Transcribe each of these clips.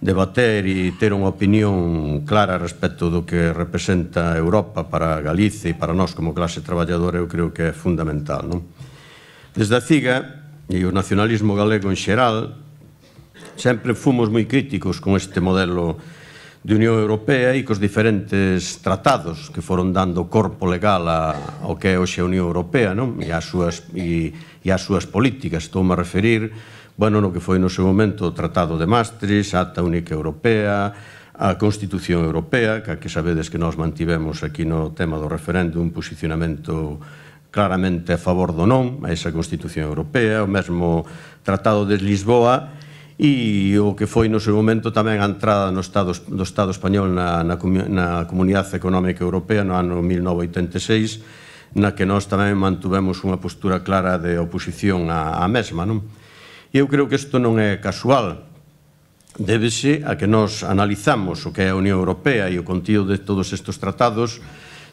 debater e ter unha opinión clara respecto do que representa Europa para Galicia e para nós como clase traballadora eu creo que é fundamental. Non? Desde a CIGA e o nacionalismo galego en xeral sempre fomos moi críticos con este modelo de Unión Europea e cos diferentes tratados que foron dando corpo legal a, ao que é hoxe a Unión Europea non? e as súas, e, e as súas políticas. Estou a referir bueno, no que foi no seu momento o Tratado de Maastricht, a Acta Única Europea, a Constitución Europea, que que sabedes que nós mantivemos aquí no tema do referéndum un posicionamento claramente a favor do non a esa Constitución Europea, o mesmo Tratado de Lisboa, e o que foi no seu momento tamén a entrada no Estado, do Estado español na, na, na Comunidade Económica Europea no ano 1986, na que nós tamén mantuvemos unha postura clara de oposición á mesma, non? E eu creo que isto non é casual. Débese a que nós analizamos o que é a Unión Europea e o contido de todos estes tratados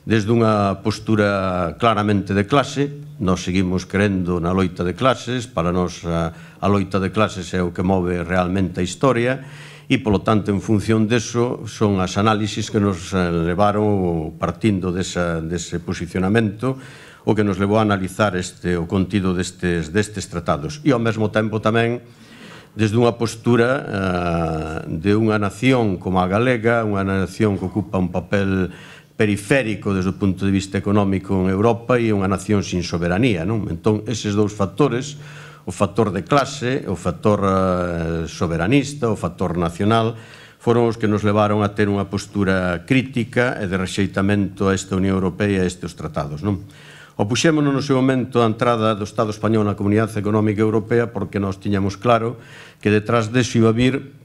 desde unha postura claramente de clase, nós seguimos creendo na loita de clases, para nós a, a loita de clases é o que move realmente a historia, e, polo tanto, en función deso, son as análisis que nos eh, levaron partindo desa, dese posicionamento o que nos levou a analizar este, o contido destes, destes tratados. E, ao mesmo tempo, tamén, desde unha postura uh, de unha nación como a galega, unha nación que ocupa un papel periférico desde o punto de vista económico en Europa e unha nación sin soberanía. Non? Entón, eses dous factores o factor de clase, o factor eh, soberanista, o factor nacional, foron os que nos levaron a ter unha postura crítica e de rexeitamento a esta Unión Europea e a estes tratados. Non? Opuxémonos no seu momento a entrada do Estado español na Comunidade Económica Europea porque nós tiñamos claro que detrás deso iba a vir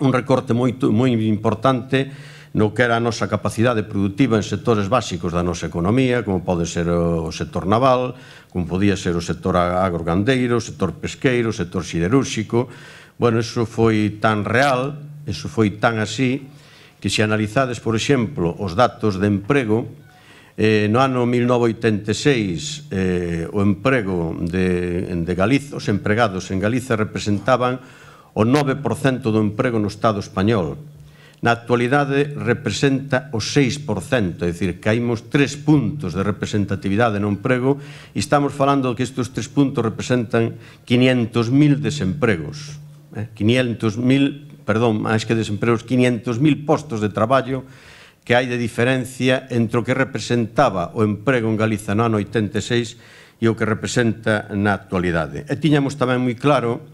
un recorte moito moi importante no que era a nosa capacidade productiva en sectores básicos da nosa economía, como pode ser o sector naval, como podía ser o sector agrogandeiro, o sector pesqueiro, o sector siderúrxico. Bueno, eso foi tan real, eso foi tan así, que se analizades, por exemplo, os datos de emprego, eh, no ano 1986 eh, o emprego de, de Galiza, os empregados en Galiza representaban o 9% do emprego no Estado español, na actualidade representa o 6%, é dicir, caímos 3 puntos de representatividade no emprego e estamos falando que estes 3 puntos representan 500.000 desempregos. Eh? 500.000, perdón, máis que desempregos, 500.000 postos de traballo que hai de diferencia entre o que representaba o emprego en Galiza no ano 86 e o que representa na actualidade. E tiñamos tamén moi claro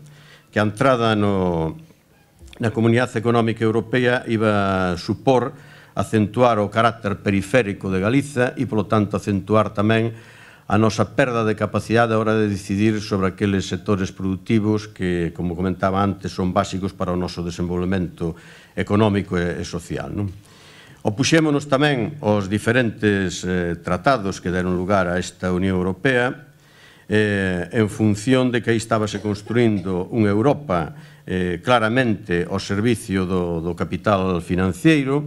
que a entrada no, na Comunidade Económica Europea iba a supor acentuar o carácter periférico de Galiza e, polo tanto, acentuar tamén a nosa perda de capacidade a hora de decidir sobre aqueles sectores productivos que, como comentaba antes, son básicos para o noso desenvolvemento económico e social. Non? Opuxémonos tamén aos diferentes eh, tratados que deron lugar a esta Unión Europea eh, en función de que aí estábase construindo unha Europa eh, claramente ao servicio do, do capital financiero,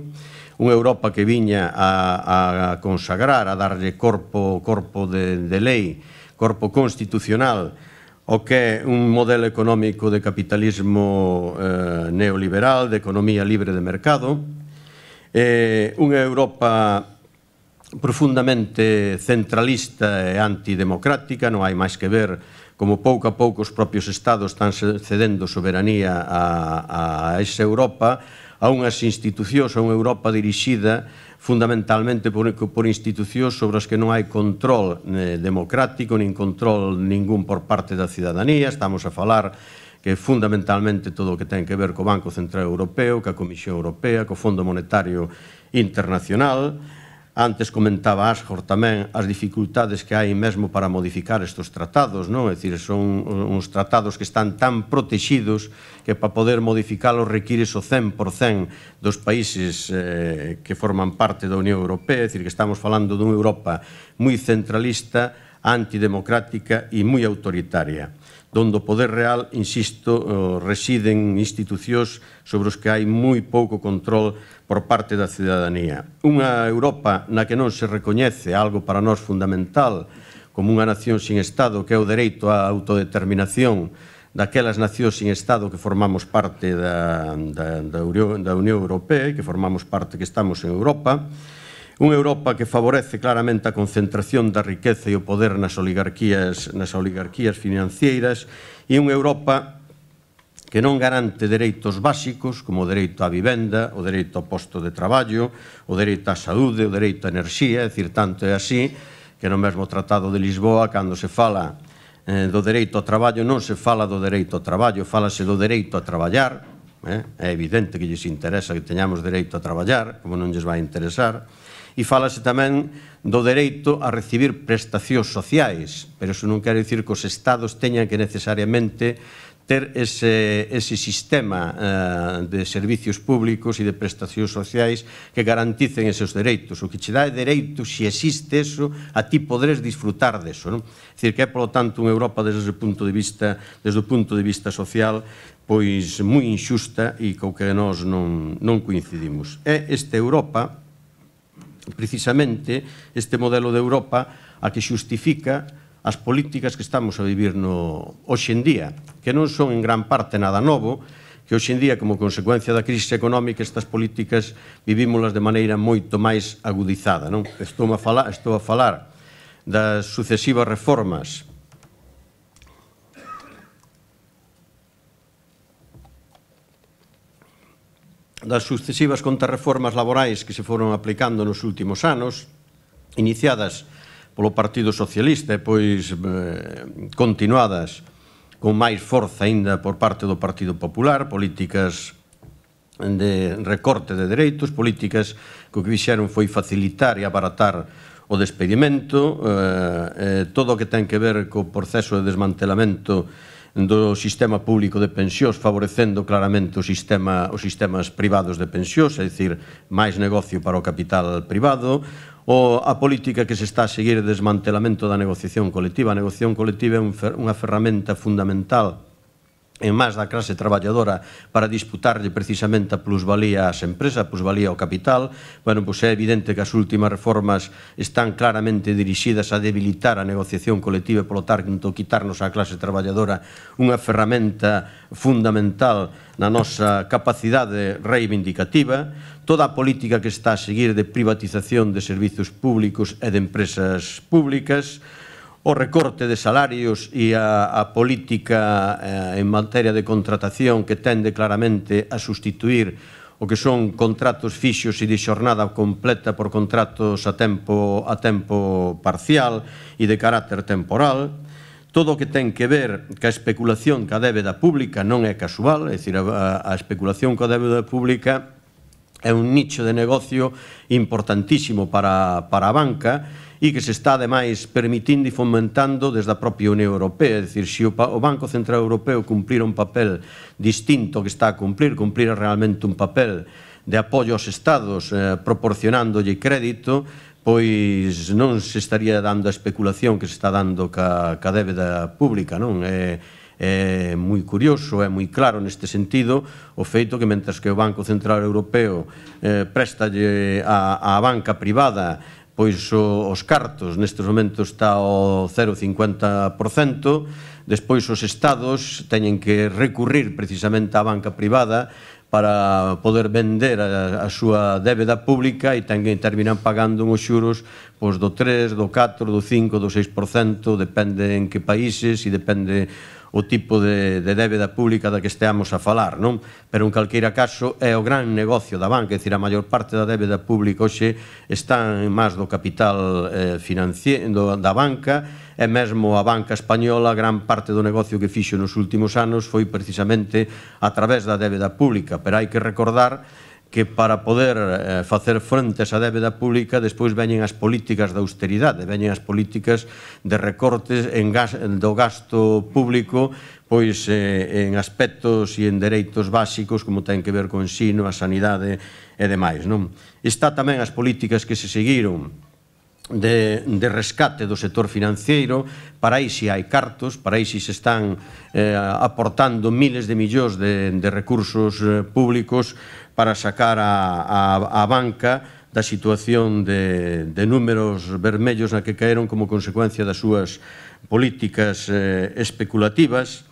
unha Europa que viña a, a consagrar, a darlle corpo, corpo de, de lei, corpo constitucional, o que é un modelo económico de capitalismo eh, neoliberal, de economía libre de mercado, eh, unha Europa profundamente centralista e antidemocrática, non hai máis que ver como pouco a pouco os propios estados están cedendo soberanía a, a esa Europa, a unhas institucións, a unha Europa dirixida fundamentalmente por, por institucións sobre as que non hai control eh, democrático, nin control ningún por parte da cidadanía. Estamos a falar que fundamentalmente todo o que ten que ver co Banco Central Europeo, ca Comisión Europea, co Fondo Monetario Internacional, Antes comentaba Asgor tamén as dificultades que hai mesmo para modificar estos tratados, non? É dicir, son uns tratados que están tan protegidos que para poder modificalos requires o 100% dos países eh, que forman parte da Unión Europea, é dicir, que estamos falando dunha Europa moi centralista, antidemocrática e moi autoritaria donde o poder real, insisto, eh, residen institucións sobre os que hai moi pouco control por parte da cidadanía. Unha Europa na que non se recoñece algo para nós fundamental como unha nación sin Estado que é o dereito á autodeterminación daquelas nacións sin Estado que formamos parte da, da, da, Unión, da Unión Europea e que formamos parte que estamos en Europa, Unha Europa que favorece claramente a concentración da riqueza e o poder nas oligarquías, nas oligarquías financeiras e unha Europa que non garante dereitos básicos como o dereito á vivenda, o dereito ao posto de traballo, o dereito á saúde, o dereito á enerxía, é dicir, tanto é así que no mesmo Tratado de Lisboa, cando se fala eh, do dereito ao traballo, non se fala do dereito ao traballo, falase do dereito a traballar, eh? é evidente que lles interesa que teñamos dereito a traballar, como non lles vai interesar, e falase tamén do dereito a recibir prestacións sociais, pero iso non quere dicir que os estados teñan que necesariamente ter ese, ese sistema eh, de servicios públicos e de prestacións sociais que garanticen esos dereitos. O que che dá é dereito, se existe eso, a ti podres disfrutar deso. Non? É dicir, que é, polo tanto, unha Europa desde o punto de vista, desde o punto de vista social pois moi inxusta e co que nós non, non coincidimos. É esta Europa precisamente este modelo de Europa a que xustifica as políticas que estamos a vivir no hoxe en día, que non son en gran parte nada novo, que hoxe en día, como consecuencia da crise económica, estas políticas vivímolas de maneira moito máis agudizada. Non? Estou a falar, estou a falar das sucesivas reformas das sucesivas contrarreformas laborais que se foron aplicando nos últimos anos, iniciadas polo Partido Socialista e pois eh, continuadas con máis forza aínda por parte do Partido Popular, políticas de recorte de dereitos, políticas que o que vixeron foi facilitar e abaratar o despedimento, eh, eh, todo o que ten que ver co proceso de desmantelamento do sistema público de pensións favorecendo claramente o sistema, os sistemas privados de pensións, é dicir, máis negocio para o capital privado, o a política que se está a seguir desmantelamento da negociación colectiva. A negociación colectiva é unha ferramenta fundamental en máis da clase traballadora para disputarle precisamente a plusvalía ás empresas, a plusvalía ao capital. Bueno, pois é evidente que as últimas reformas están claramente dirixidas a debilitar a negociación colectiva e, polo tanto, quitarnos á clase traballadora unha ferramenta fundamental na nosa capacidade reivindicativa. Toda a política que está a seguir de privatización de servizos públicos e de empresas públicas, o recorte de salarios e a, a política eh, en materia de contratación que tende claramente a sustituir o que son contratos fixos e de xornada completa por contratos a tempo, a tempo parcial e de carácter temporal. Todo o que ten que ver ca especulación ca débeda pública non é casual, é dicir, a, a especulación ca débeda pública é un nicho de negocio importantísimo para, para a banca e que se está ademais permitindo e fomentando desde a propia Unión Europea, é dicir, se o, Banco Central Europeo cumplir un papel distinto que está a cumplir, cumplir realmente un papel de apoio aos estados eh, proporcionándolle crédito, pois non se estaría dando a especulación que se está dando ca, ca débeda pública, non? É, é moi curioso, é moi claro neste sentido o feito que mentras que o Banco Central Europeo eh, préstalle a, a banca privada pois o, os cartos nestes momentos está o 0,50%, despois os estados teñen que recurrir precisamente á banca privada para poder vender a, a súa débeda pública e ten, terminan pagando uns xuros pois, do 3, do 4, do 5, do 6%, depende en que países e depende o tipo de, de débeda pública da que esteamos a falar, non? Pero en calqueira caso é o gran negocio da banca, é dicir, a maior parte da débeda pública hoxe está en más do capital eh, financiero da banca e mesmo a banca española, gran parte do negocio que fixo nos últimos anos foi precisamente a través da débeda pública, pero hai que recordar que para poder eh, facer frente a esa débeda pública despois veñen as políticas de austeridade, veñen as políticas de recortes en gas, do gasto público pois eh, en aspectos e en dereitos básicos como ten que ver con ensino, a sanidade e demais, non? Está tamén as políticas que se seguiron de, de rescate do sector financiero, para aí si hai cartos, para aí si se están eh, aportando miles de millóns de, de recursos eh, públicos para sacar a, a, a banca da situación de, de números vermellos na que caeron como consecuencia das súas políticas eh, especulativas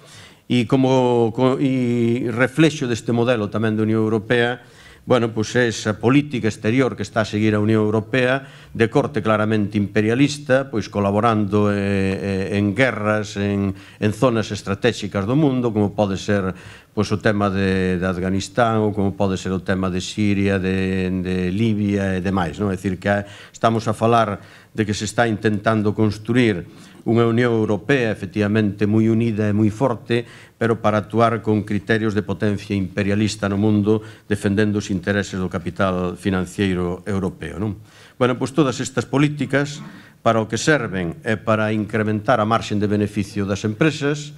e como co, e reflexo deste modelo tamén da Unión Europea bueno, pois é esa política exterior que está a seguir a Unión Europea de corte claramente imperialista, pois colaborando eh, eh, en guerras en, en zonas estratégicas do mundo, como pode ser pois, o tema de, de Afganistán ou como pode ser o tema de Siria, de, de Libia e demais. Non? É dicir, que estamos a falar de que se está intentando construir unha Unión Europea efectivamente moi unida e moi forte, pero para actuar con criterios de potencia imperialista no mundo defendendo os intereses do capital financiero europeo. Non? Bueno, pois todas estas políticas para o que serven é para incrementar a marxen de beneficio das empresas,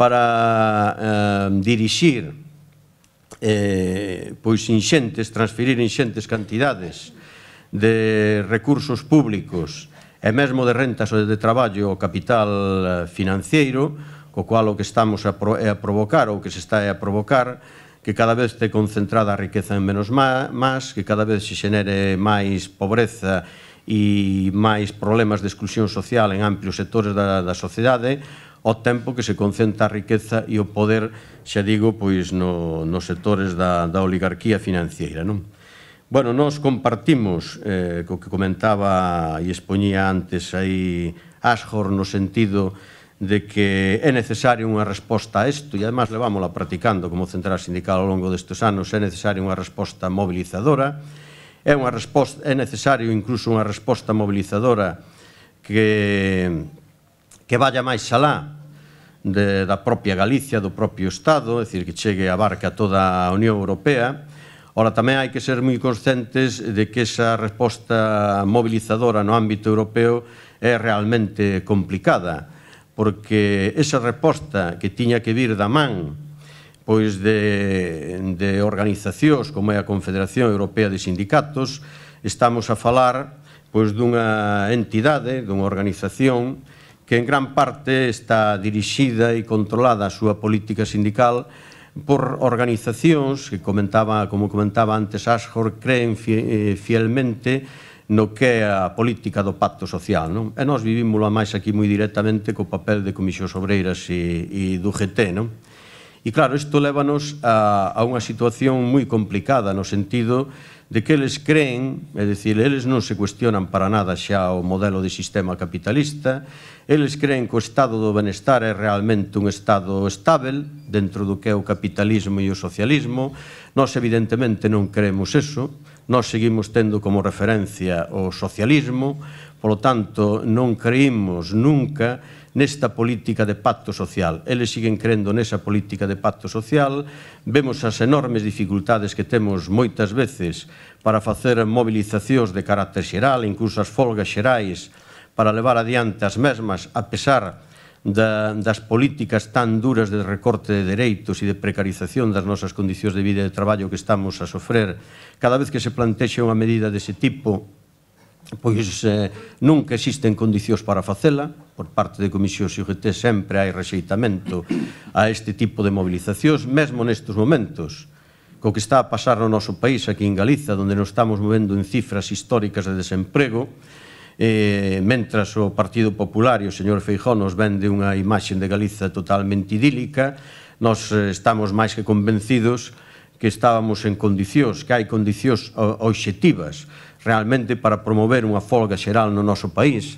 para eh, dirixir eh, pois inxentes, transferir inxentes cantidades de recursos públicos e mesmo de rentas de traballo o capital eh, financiero, co cual o que estamos a, pro, a provocar ou que se está a provocar que cada vez te concentrada a riqueza en menos máis, que cada vez se xenere máis pobreza e máis problemas de exclusión social en amplios sectores da, da sociedade, ao tempo que se concentra a riqueza e o poder, xa digo, pois no, nos sectores da, da oligarquía financiera. Non? Bueno, nós compartimos eh, co que comentaba e expoñía antes aí Ashor no sentido de que é necesario unha resposta a isto e además levámola practicando como central sindical ao longo destes anos é necesario unha resposta mobilizadora é, unha resposta, é necesario incluso unha resposta mobilizadora que, que vaya máis xalá de, da propia Galicia, do propio Estado, é dicir, que chegue a barca toda a Unión Europea, Ora, tamén hai que ser moi conscientes de que esa resposta mobilizadora no ámbito europeo é realmente complicada, porque esa resposta que tiña que vir da man pois de, de organizacións como é a Confederación Europea de Sindicatos, estamos a falar pois dunha entidade, dunha organización que en gran parte está dirixida e controlada a súa política sindical por organizacións que comentaba, como comentaba antes Ashford, creen eh, fielmente no que é a política do pacto social. Non? E nós vivímoslo a máis aquí moi directamente co papel de Comisións Obreiras e, e do GT. Non? E claro, isto lévanos a, a unha situación moi complicada no sentido de de que eles creen, é dicir, eles non se cuestionan para nada xa o modelo de sistema capitalista, eles creen que o estado do benestar é realmente un estado estável dentro do que é o capitalismo e o socialismo, nós evidentemente non creemos eso, nós seguimos tendo como referencia o socialismo, polo tanto non creímos nunca nesta política de pacto social. Eles siguen crendo nesa política de pacto social, vemos as enormes dificultades que temos moitas veces para facer mobilizacións de carácter xeral, incluso as folgas xerais, para levar adiante as mesmas, a pesar da, das políticas tan duras de recorte de dereitos e de precarización das nosas condicións de vida e de traballo que estamos a sofrer. Cada vez que se plantexe unha medida dese tipo, pois eh, nunca existen condicións para facela, por parte de Comisión XGT sempre hai rexeitamento a este tipo de movilizacións, mesmo nestes momentos, co que está a pasar no noso país aquí en Galiza, onde nos estamos movendo en cifras históricas de desemprego, eh, mentras o Partido Popular e o señor Feijó nos vende unha imaxe de Galiza totalmente idílica, nos eh, estamos máis que convencidos que estábamos en condicións, que hai condicións objetivas realmente para promover unha folga xeral no noso país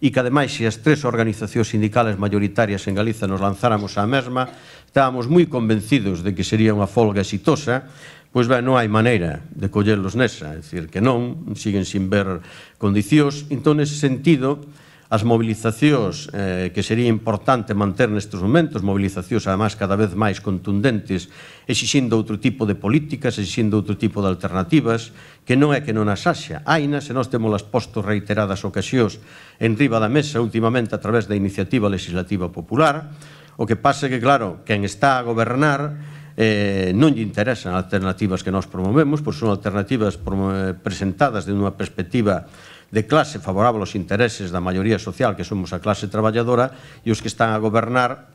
e que ademais se as tres organizacións sindicales mayoritarias en Galiza nos lanzáramos á mesma, estábamos moi convencidos de que sería unha folga exitosa, pois ben, non hai maneira de collerlos nesa, é dicir, que non, siguen sin ver condicións, entón, nese sentido, as mobilizacións eh, que sería importante manter nestes momentos, mobilizacións además cada vez máis contundentes, exixindo outro tipo de políticas, exixindo outro tipo de alternativas, que non é que non as haxa. Aina, se nós temos las postos reiteradas ocasións en riba da mesa últimamente a través da iniciativa legislativa popular, o que pasa que, claro, quen está a gobernar eh, non lle interesan alternativas que nós promovemos, pois son alternativas eh, presentadas de unha perspectiva de clase favorable aos intereses da maioría social que somos a clase traballadora e os que están a gobernar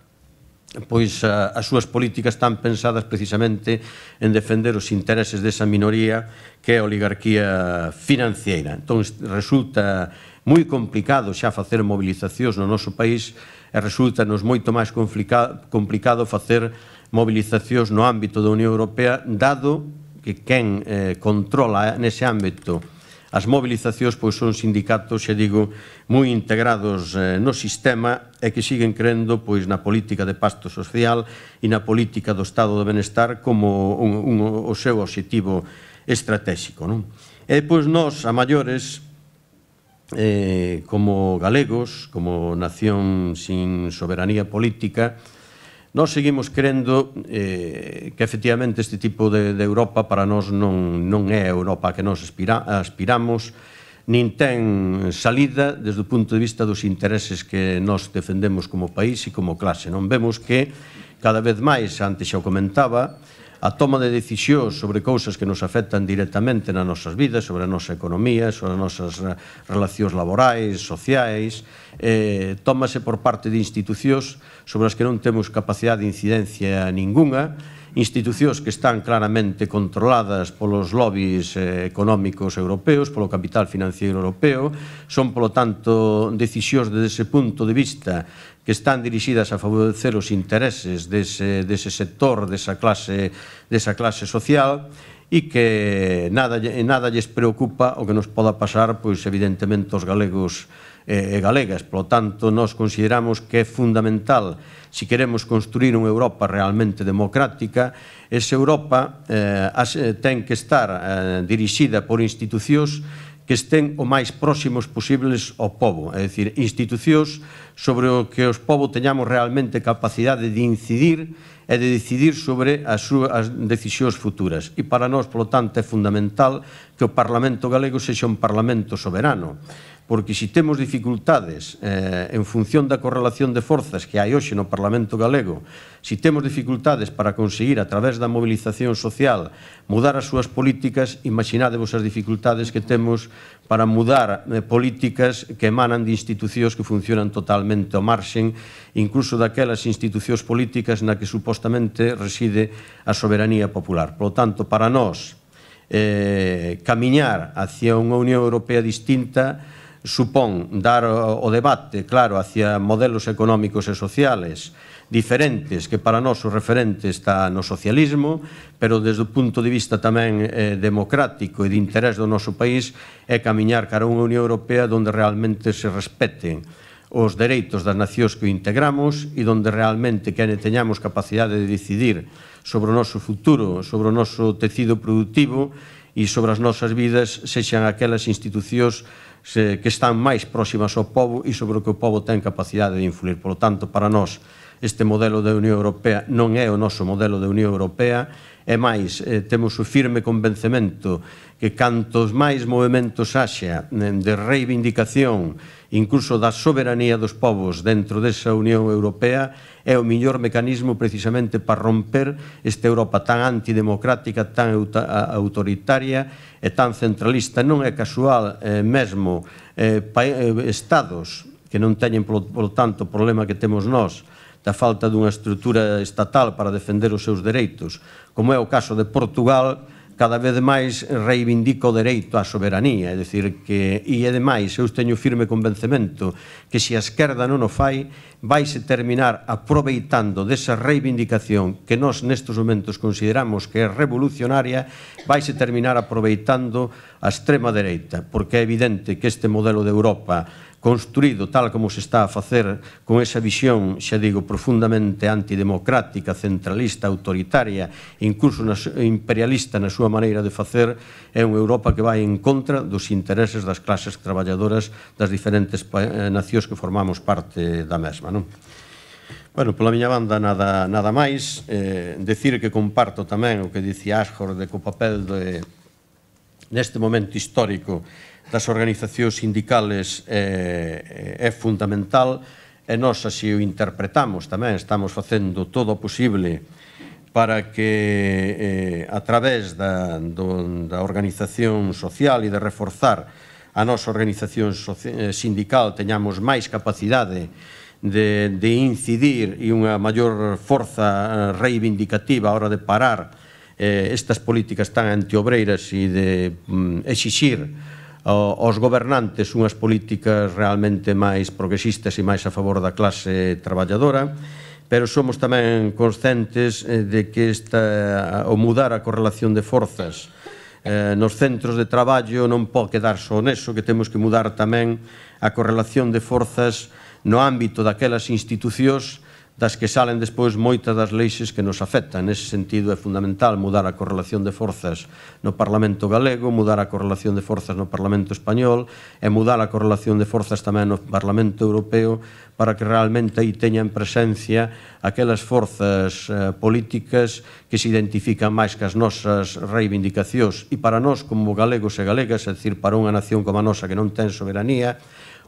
pois eh, as súas políticas están pensadas precisamente en defender os intereses desa minoría que é a oligarquía financiera. Entón resulta moi complicado xa facer mobilizacións no noso país e resulta nos moito máis complicado facer mobilizacións no ámbito da Unión Europea dado que quen eh, controla nese ámbito As mobilizacións pois son sindicatos, xa digo, moi integrados eh, no sistema e que siguen creendo pois na política de pasto social e na política do estado do benestar como un, un, o seu objetivo estratégico, non? E pois nós, a maiores, eh, como galegos, como nación sin soberanía política, Nós seguimos crendo eh, que efectivamente este tipo de, de Europa para nós non, non é a Europa a que nós aspira, aspiramos, nin ten salida desde o punto de vista dos intereses que nós defendemos como país e como clase. Non vemos que cada vez máis, antes xa o comentaba, a toma de decisións sobre cousas que nos afectan directamente nas nosas vidas, sobre a nosa economía, sobre as nosas relacións laborais, sociais, eh, tómase por parte de institucións sobre as que non temos capacidade de incidencia ningunha, institucións que están claramente controladas polos lobbies eh, económicos europeos, polo capital financiero europeo, son, polo tanto, decisións desde ese punto de vista que están dirixidas a favorecer os intereses dese, dese sector, desa clase, desa clase social e que nada, nada lles preocupa o que nos poda pasar, pois evidentemente, os galegos eh, e galegas. Por tanto, nós consideramos que é fundamental se queremos construir unha Europa realmente democrática, esa Europa eh, eh ten que estar eh, dirixida por institucións que estén o máis próximos posibles ao povo, é dicir, institucións sobre o que os povo teñamos realmente capacidade de incidir e de decidir sobre as súas decisións futuras. E para nós, polo tanto, é fundamental que o Parlamento galego sexa un Parlamento soberano, porque se temos dificultades eh, en función da correlación de forzas que hai hoxe no Parlamento Galego, se temos dificultades para conseguir a través da movilización social mudar as súas políticas, imaginadevos as dificultades que temos para mudar eh, políticas que emanan de institucións que funcionan totalmente ao marxen, incluso daquelas institucións políticas na que supostamente reside a soberanía popular. Por lo tanto, para nós, eh, camiñar hacia unha Unión Europea distinta supón dar o debate, claro, hacia modelos económicos e sociales diferentes que para nós o referente está no socialismo, pero desde o punto de vista tamén eh, democrático e de interés do noso país é camiñar cara a unha Unión Europea onde realmente se respeten os dereitos das nacións que o integramos e onde realmente que teñamos capacidade de decidir sobre o noso futuro, sobre o noso tecido productivo e sobre as nosas vidas sexan aquelas institucións se, que están máis próximas ao povo e sobre o que o povo ten capacidade de influir. Por lo tanto, para nós, este modelo da Unión Europea non é o noso modelo da Unión Europea, e máis, eh, temos o firme convencemento que cantos máis movimentos haxa eh, de reivindicación incluso da soberanía dos povos dentro desa Unión Europea é o mellor mecanismo precisamente para romper esta Europa tan antidemocrática, tan autoritaria e tan centralista. Non é casual eh, mesmo eh, pa, eh, estados que non teñen, polo, polo tanto, o problema que temos nós da falta dunha estrutura estatal para defender os seus dereitos. Como é o caso de Portugal, cada vez máis reivindica o dereito á soberanía, é dicir que e ademais eu teño firme convencemento que se a esquerda non o fai, vaise terminar aproveitando desa reivindicación que nós nestes momentos consideramos que é revolucionaria, vaise terminar aproveitando a extrema dereita, porque é evidente que este modelo de Europa construído tal como se está a facer con esa visión, xa digo, profundamente antidemocrática, centralista, autoritaria, incluso imperialista na súa maneira de facer, é unha Europa que vai en contra dos intereses das clases traballadoras das diferentes eh, nacións que formamos parte da mesma. Non? Bueno, pola miña banda nada, nada máis eh, Decir que comparto tamén o que dicía Ashford de co papel de, neste momento histórico das organizacións sindicales é, eh, eh, é fundamental e nós así o interpretamos tamén, estamos facendo todo o posible para que eh, a través da, do, da organización social e de reforzar a nosa organización eh, sindical teñamos máis capacidade de, de incidir e unha maior forza reivindicativa a hora de parar eh, estas políticas tan antiobreiras e de mm, exixir os gobernantes unhas políticas realmente máis progresistas e máis a favor da clase traballadora, pero somos tamén conscientes eh, de que esta, o mudar a correlación de forzas eh, nos centros de traballo non pode quedar só neso, que temos que mudar tamén a correlación de forzas no ámbito daquelas institucións das que salen despois moitas das leixes que nos afectan. Nese sentido é fundamental mudar a correlación de forzas no Parlamento galego, mudar a correlación de forzas no Parlamento español e mudar a correlación de forzas tamén no Parlamento europeo para que realmente aí teñan presencia aquelas forzas eh, políticas que se identifican máis que as nosas reivindicacións e para nós como galegos e galegas, é dicir, para unha nación como a nosa que non ten soberanía,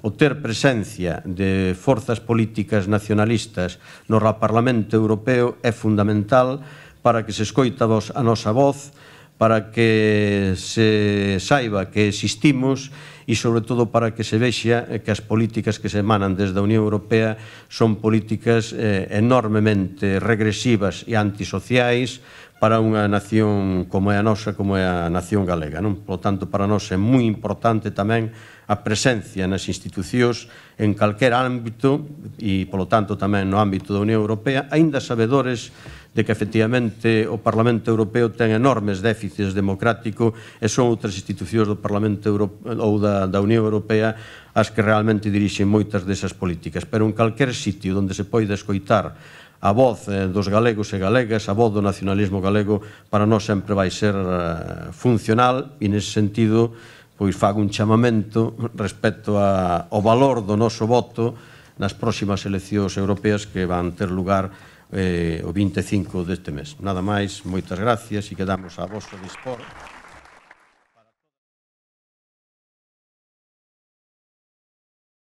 o ter presencia de forzas políticas nacionalistas no Parlamento Europeo é fundamental para que se escoita a nosa voz, para que se saiba que existimos e, sobre todo, para que se vexa que as políticas que se emanan desde a Unión Europea son políticas eh, enormemente regresivas e antisociais para unha nación como é a nosa, como é a nación galega. Non? Por tanto, para nós é moi importante tamén a presencia nas institucións en calquer ámbito e, polo tanto, tamén no ámbito da Unión Europea, aínda sabedores de que efectivamente o Parlamento Europeo ten enormes déficits democrático e son outras institucións do Parlamento Europeo ou da, da Unión Europea as que realmente dirixen moitas desas políticas. Pero en calquer sitio onde se poida escoitar a voz eh, dos galegos e galegas, a voz do nacionalismo galego para nós sempre vai ser eh, funcional e nese sentido pois fago un chamamento respecto a, ao valor do noso voto nas próximas eleccións europeas que van ter lugar eh, o 25 deste mes. Nada máis, moitas gracias e quedamos a vosso dispor.